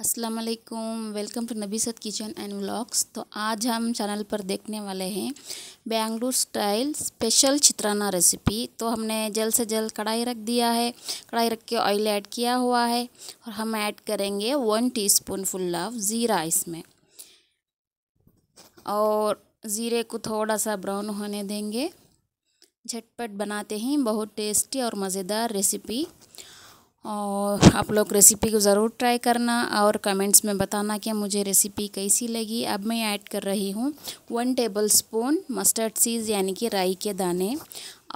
असलकुम welcome to नबी सत किचन एंड व्लॉग्स तो आज हम चैनल पर देखने वाले हैं Bengaluru style special chitranna recipe तो हमने जल्द से जल्द कढ़ाई रख दिया है कढ़ाई रख के ऑयल ऐड किया हुआ है और हम ऐड करेंगे वन टीस्पून फुल ऑफ ज़ीरा इसमें और ज़ीरे को थोड़ा सा ब्राउन होने देंगे झटपट बनाते हैं बहुत टेस्टी और मज़ेदार रेसिपी और आप लोग रेसिपी को ज़रूर ट्राई करना और कमेंट्स में बताना कि मुझे रेसिपी कैसी लगी अब मैं ऐड कर रही हूँ one tablespoon mustard seeds यानी कि राई के दाने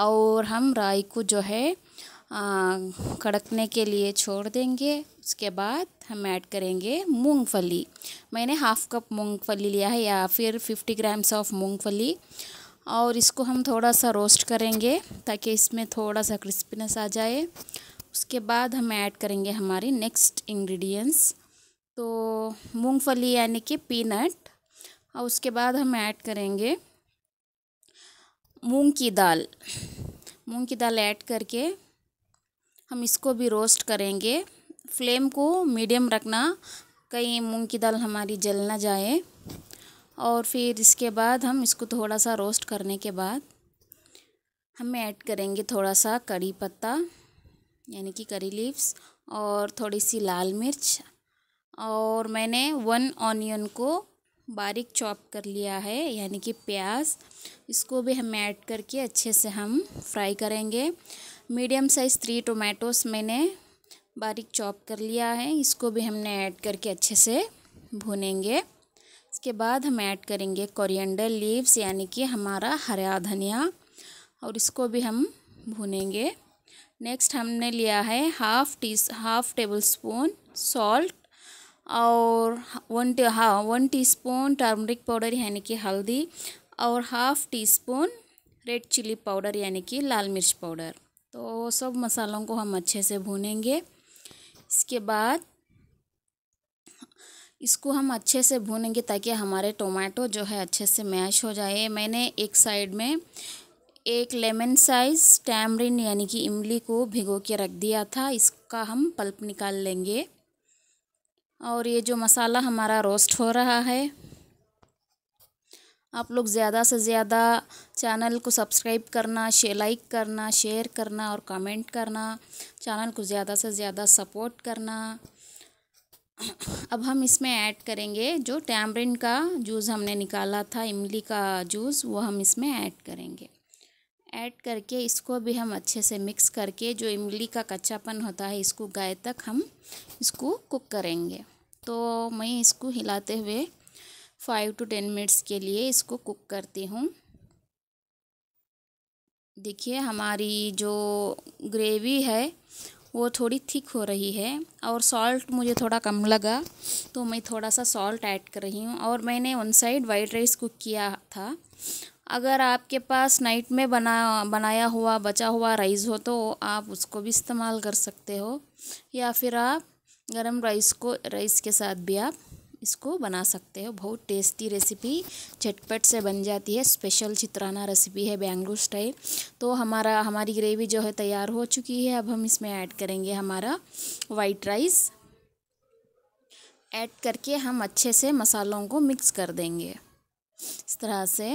और हम राई को जो है आ, कड़कने के लिए छोड़ देंगे उसके बाद हम ऐड करेंगे मूंगफली मैंने हाफ़ कप मूंगफली लिया है या फिर फिफ्टी ग्राम्स ऑफ मूंगफली और इसको हम थोड़ा सा रोस्ट करेंगे ताकि इसमें थोड़ा सा क्रिस्पीनेस आ जाए उसके बाद हम ऐड करेंगे हमारी नेक्स्ट इंग्रेडिएंट्स तो मूंगफली यानी कि पीनट और उसके बाद हम ऐड करेंगे मूंग की दाल मूंग की दाल ऐड करके हम इसको भी रोस्ट करेंगे फ्लेम को मीडियम रखना कहीं मूंग की दाल हमारी जल ना जाए और फिर इसके बाद हम इसको थोड़ा सा रोस्ट करने के बाद हमें ऐड करेंगे थोड़ा सा कड़ी पत्ता यानी कि करी लीव्स और थोड़ी सी लाल मिर्च और मैंने वन ऑनियन को बारीक चॉप कर लिया है यानी कि प्याज इसको भी हम ऐड करके अच्छे से हम फ्राई करेंगे मीडियम साइज़ थ्री टोमेटोस मैंने बारीक चॉप कर लिया है इसको भी हमने ऐड करके अच्छे से भुनेंगे इसके बाद हम ऐड करेंगे कोरिएंडर लीव्स यानी कि हमारा हरा धनिया और इसको भी हम भुनेंगे नेक्स्ट हमने लिया है half tea half tablespoon salt और वन हाँ वन टीस्पून टर्मरिक पाउडर यानी कि हल्दी और half teaspoon red chilli powder यानी कि लाल मिर्च पाउडर तो सब मसालों को हम अच्छे से भूनेंगे इसके बाद इसको हम अच्छे से भूनेंगे ताकि हमारे टोमेटो जो है अच्छे से मैश हो जाए मैंने एक साइड में एक लेमन साइज़ टैमरिन यानी कि इमली को भिगो के रख दिया था इसका हम पल्प निकाल लेंगे और ये जो मसाला हमारा रोस्ट हो रहा है आप लोग ज़्यादा से ज़्यादा चैनल को सब्सक्राइब करना शे लाइक करना शेयर करना और कमेंट करना चैनल को ज़्यादा से ज़्यादा सपोर्ट करना अब हम इसमें ऐड करेंगे जो टैमरिन का जूस हमने निकाला था इमली का जूस वो हम इसमें ऐड करेंगे ऐड करके इसको भी हम अच्छे से मिक्स करके जो इमली का कच्चापन होता है इसको गाय तक हम इसको कुक करेंगे तो मैं इसको हिलाते हुए फाइव टू टेन मिनट्स के लिए इसको कुक करती हूँ देखिए हमारी जो ग्रेवी है वो थोड़ी थिक हो रही है और सॉल्ट मुझे थोड़ा कम लगा तो मैं थोड़ा सा सॉल्ट ऐड कर रही हूँ और मैंने one side white rice cook किया था अगर आपके पास नाइट में बना बनाया हुआ बचा हुआ राइस हो तो आप उसको भी इस्तेमाल कर सकते हो या फिर आप गरम राइस को राइस के साथ भी आप इसको बना सकते हो बहुत टेस्टी रेसिपी झटपट से बन जाती है स्पेशल चित्राना रेसिपी है बेंगलुरु स्टाइल तो हमारा हमारी ग्रेवी जो है तैयार हो चुकी है अब हम इसमें ऐड करेंगे हमारा वाइट राइस ऐड करके हम अच्छे से मसालों को मिक्स कर देंगे इस तरह से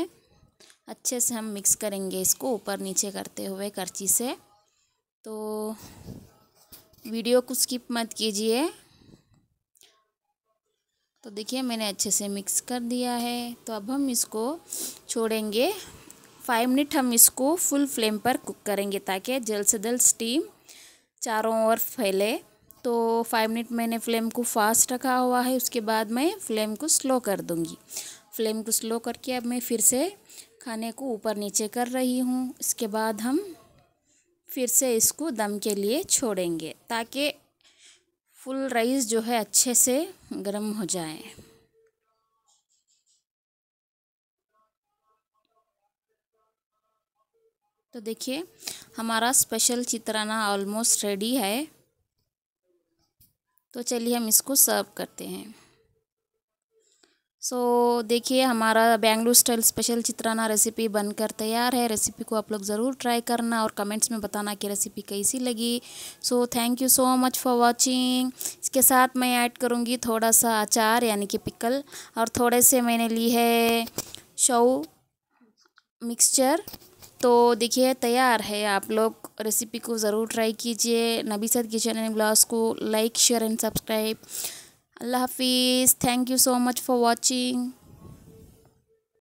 अच्छे से हम मिक्स करेंगे इसको ऊपर नीचे करते हुए करची से तो वीडियो को स्किप मत कीजिए तो देखिए मैंने अच्छे से मिक्स कर दिया है तो अब हम इसको छोड़ेंगे फाइव मिनट हम इसको फुल फ्लेम पर कुक करेंगे ताकि जल्द से जल्द स्टीम चारों ओर फैले तो फाइव मिनट मैंने फ्लेम को फास्ट रखा हुआ है उसके बाद मैं फ्लेम को स्लो कर दूँगी फ्लेम को स्लो करके अब मैं फिर से खाने को ऊपर नीचे कर रही हूँ इसके बाद हम फिर से इसको दम के लिए छोड़ेंगे ताकि फुल राइस जो है अच्छे से गर्म हो जाए तो देखिए हमारा स्पेशल चित्राना ऑलमोस्ट रेडी है तो चलिए हम इसको सर्व करते हैं सो so, देखिए हमारा Bengaluru style special chitranna recipe बनकर तैयार है रेसिपी को आप लोग ज़रूर ट्राई करना और कमेंट्स में बताना कि रेसिपी कैसी लगी so thank you so much for watching इसके साथ मैं ऐड करूँगी थोड़ा सा अचार यानी कि पिकल और थोड़े से मैंने ली है शव मिक्सचर तो देखिए तैयार है आप लोग रेसिपी को ज़रूर ट्राई कीजिए सद किचन एंड ब्लॉग्स को like share and subscribe Allah Hafiz. Thank you so much for watching.